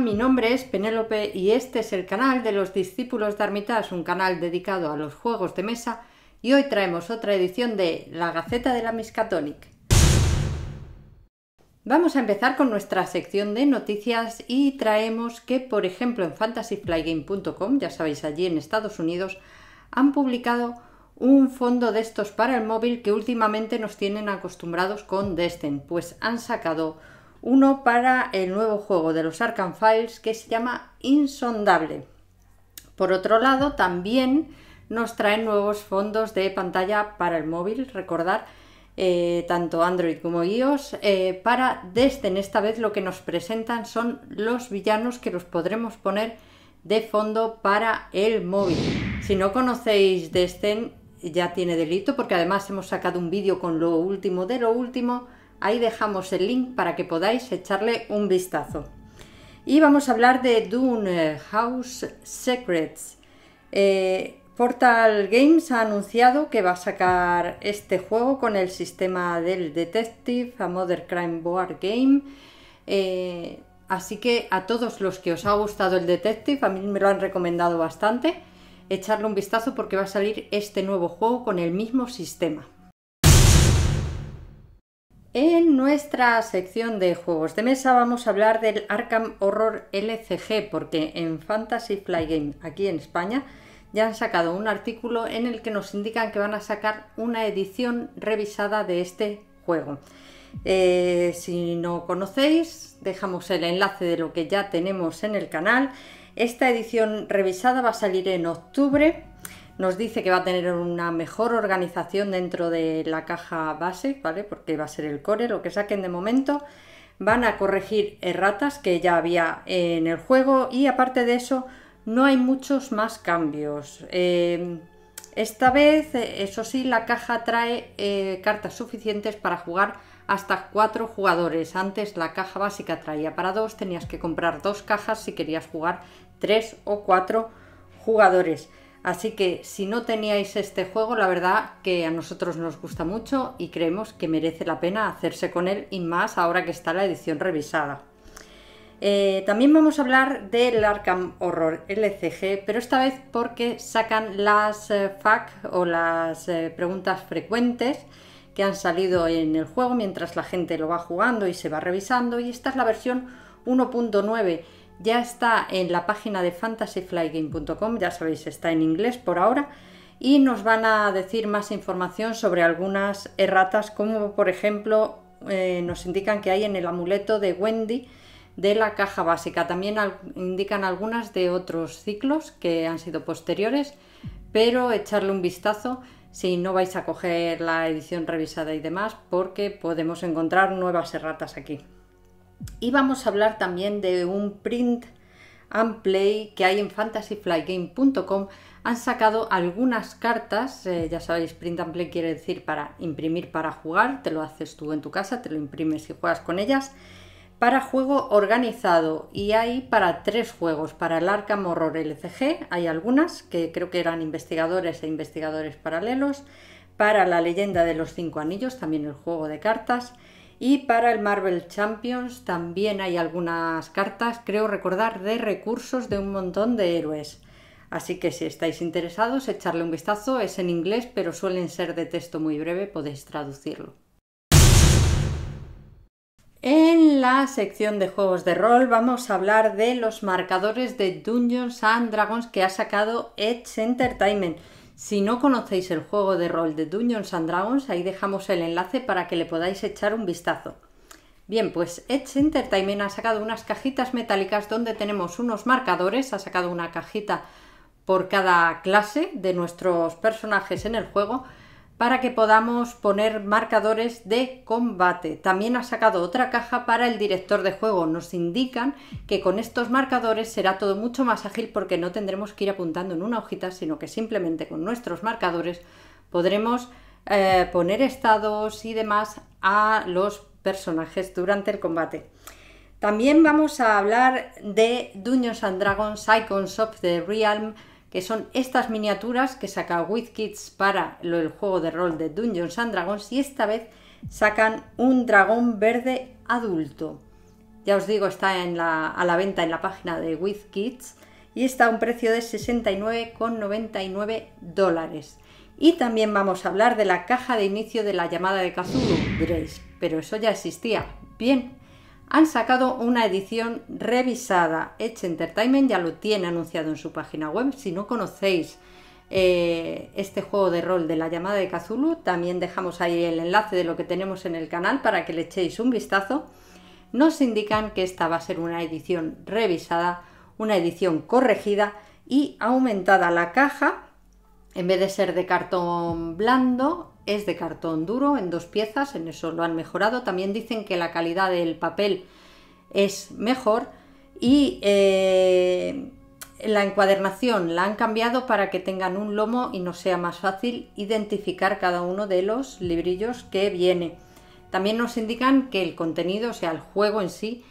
Mi nombre es Penélope y este es el canal de los discípulos de Armitage, un canal dedicado a los juegos de mesa y hoy traemos otra edición de La Gaceta de la Miskatonic. Vamos a empezar con nuestra sección de noticias y traemos que, por ejemplo, en fantasyflygame.com, ya sabéis, allí en Estados Unidos, han publicado un fondo de estos para el móvil que últimamente nos tienen acostumbrados con Destin, pues han sacado uno para el nuevo juego de los Arkham Files que se llama Insondable. Por otro lado, también nos traen nuevos fondos de pantalla para el móvil, recordar, eh, tanto Android como iOS. Eh, para Destin, esta vez lo que nos presentan son los villanos que los podremos poner de fondo para el móvil. Si no conocéis Destin, ya tiene delito porque además hemos sacado un vídeo con lo último de lo último. Ahí dejamos el link para que podáis echarle un vistazo. Y vamos a hablar de Dune eh, House Secrets. Eh, Portal Games ha anunciado que va a sacar este juego con el sistema del Detective, a Mother Crime Board Game. Eh, así que a todos los que os ha gustado el Detective, a mí me lo han recomendado bastante echarle un vistazo porque va a salir este nuevo juego con el mismo sistema. En nuestra sección de juegos de mesa vamos a hablar del Arkham Horror LCG porque en Fantasy Fly Game aquí en España ya han sacado un artículo en el que nos indican que van a sacar una edición revisada de este juego. Eh, si no conocéis, dejamos el enlace de lo que ya tenemos en el canal. Esta edición revisada va a salir en octubre. Nos dice que va a tener una mejor organización dentro de la caja base, ¿vale? Porque va a ser el core lo que saquen de momento. Van a corregir erratas que ya había en el juego y aparte de eso no hay muchos más cambios. Eh, esta vez, eh, eso sí, la caja trae eh, cartas suficientes para jugar hasta cuatro jugadores. Antes la caja básica traía para dos, tenías que comprar dos cajas si querías jugar tres o cuatro jugadores. Así que si no teníais este juego, la verdad que a nosotros nos gusta mucho y creemos que merece la pena hacerse con él y más ahora que está la edición revisada. Eh, también vamos a hablar del Arkham Horror LCG, e pero esta vez porque sacan las eh, FAC o las eh, preguntas frecuentes que han salido en el juego mientras la gente lo va jugando y se va revisando. Y esta es la versión 1.9. Ya está en la página de fantasyflygame.com, ya sabéis, está en inglés por ahora. Y nos van a decir más información sobre algunas erratas, como por ejemplo eh, nos indican que hay en el amuleto de Wendy de la caja básica. También indican algunas de otros ciclos que han sido posteriores, pero echarle un vistazo si no vais a coger la edición revisada y demás, porque podemos encontrar nuevas erratas aquí. Y vamos a hablar también de un print and play que hay en fantasyflygame.com. Han sacado algunas cartas, eh, ya sabéis, print and play quiere decir para imprimir para jugar, te lo haces tú en tu casa, te lo imprimes y juegas con ellas para juego organizado y hay para tres juegos, para el Arkham Horror LCG, hay algunas que creo que eran investigadores e investigadores paralelos, para la leyenda de los cinco anillos, también el juego de cartas, y para el Marvel Champions también hay algunas cartas, creo recordar, de recursos de un montón de héroes. Así que si estáis interesados, echarle un vistazo, es en inglés, pero suelen ser de texto muy breve, podéis traducirlo. En la sección de juegos de rol vamos a hablar de los marcadores de Dungeons and Dragons que ha sacado Edge Entertainment. Si no conocéis el juego de rol de Dungeons and Dragons, ahí dejamos el enlace para que le podáis echar un vistazo. Bien, pues Edge Entertainment ha sacado unas cajitas metálicas donde tenemos unos marcadores, ha sacado una cajita por cada clase de nuestros personajes en el juego para que podamos poner marcadores de combate. También ha sacado otra caja para el director de juego. Nos indican que con estos marcadores será todo mucho más ágil porque no tendremos que ir apuntando en una hojita, sino que simplemente con nuestros marcadores podremos eh, poner estados y demás a los personajes durante el combate. También vamos a hablar de Dungeons and Dragons Icons of the Realm que son estas miniaturas que saca WizKids para el juego de rol de Dungeons and Dragons y esta vez sacan un dragón verde adulto. Ya os digo, está a la venta en la página de WizKids y está a un precio de 69,99 dólares. Y también vamos a hablar de la caja de inicio de la llamada de Kazulu, diréis pero eso ya existía. Bien, han sacado una edición revisada. Edge Entertainment ya lo tiene anunciado en su página web. Si no conocéis eh, este juego de rol de la llamada de Kazulu, también dejamos ahí el enlace de lo que tenemos en el canal para que le echéis un vistazo. Nos indican que esta va a ser una edición revisada, una edición corregida y aumentada la caja. En vez de ser de cartón blando, es de cartón duro en dos piezas, en eso lo han mejorado. También dicen que la calidad del papel es mejor y eh, la encuadernación la han cambiado para que tengan un lomo y no sea más fácil identificar cada uno de los librillos que viene. También nos indican que el contenido, o sea, el juego en sí,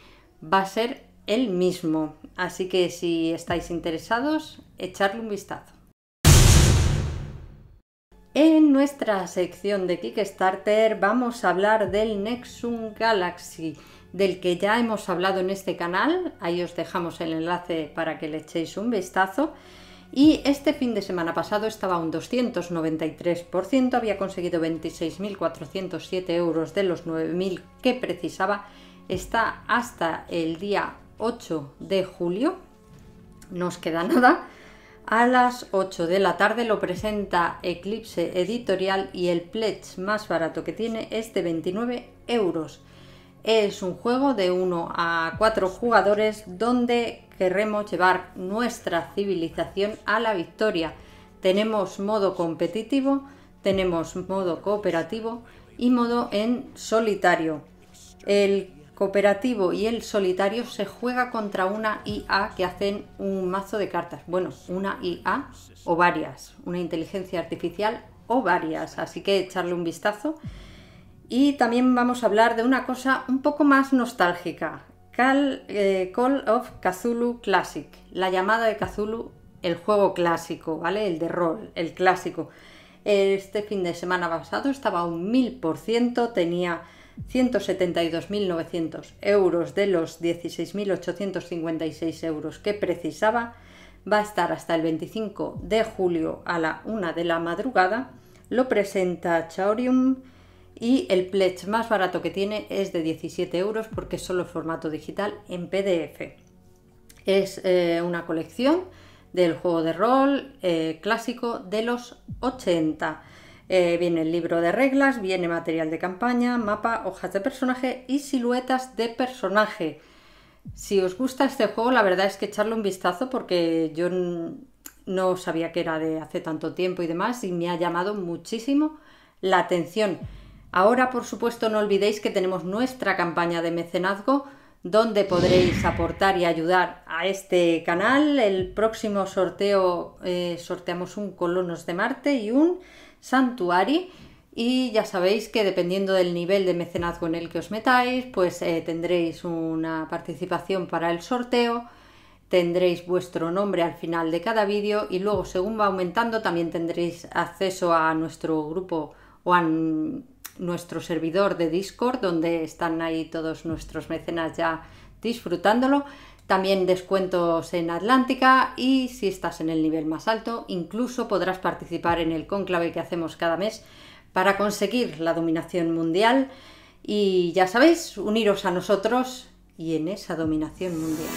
va a ser el mismo. Así que si estáis interesados, echarle un vistazo. En nuestra sección de Kickstarter vamos a hablar del Nexum Galaxy, del que ya hemos hablado en este canal, ahí os dejamos el enlace para que le echéis un vistazo. Y este fin de semana pasado estaba un 293%, había conseguido 26.407 euros de los 9.000 que precisaba. Está hasta el día 8 de julio, no os queda nada. A las 8 de la tarde lo presenta Eclipse Editorial y el pledge más barato que tiene es de 29 euros. Es un juego de 1 a 4 jugadores donde queremos llevar nuestra civilización a la victoria. Tenemos modo competitivo, tenemos modo cooperativo y modo en solitario. El cooperativo y el solitario se juega contra una IA que hacen un mazo de cartas. Bueno, una IA o varias, una inteligencia artificial o varias, así que echarle un vistazo. Y también vamos a hablar de una cosa un poco más nostálgica, Call, eh, of Cthulhu Classic, la llamada de Cthulhu, el juego clásico, ¿vale? El de rol, el clásico. Este fin de semana pasado estaba a un 1000%, tenía 172.900 euros de los 16.856 euros que precisaba, va a estar hasta el 25 de julio a la 1 de la madrugada, lo presenta Chaorium y el pledge más barato que tiene es de 17 euros porque es solo formato digital en PDF. Es eh, una colección del juego de rol eh, clásico de los 80. Eh, viene el libro de reglas, viene material de campaña, mapa, hojas de personaje y siluetas de personaje. Si os gusta este juego, la verdad es que echarle un vistazo porque yo no sabía que era de hace tanto tiempo y demás y me ha llamado muchísimo la atención. Ahora, por supuesto, no olvidéis que tenemos nuestra campaña de mecenazgo donde podréis aportar y ayudar a este canal. El próximo sorteo eh, sorteamos un Colonos de Marte y un Santuari. Y ya sabéis que dependiendo del nivel de mecenazgo en el que os metáis, pues eh, tendréis una participación para el sorteo, tendréis vuestro nombre al final de cada vídeo y luego según va aumentando también tendréis acceso a nuestro grupo o a nuestro servidor de Discord donde están ahí todos nuestros mecenas ya disfrutándolo. También descuentos en Atlántica y si estás en el nivel más alto, incluso podrás participar en el cónclave que hacemos cada mes para conseguir la dominación mundial. Y ya sabéis, uniros a nosotros y en esa dominación mundial.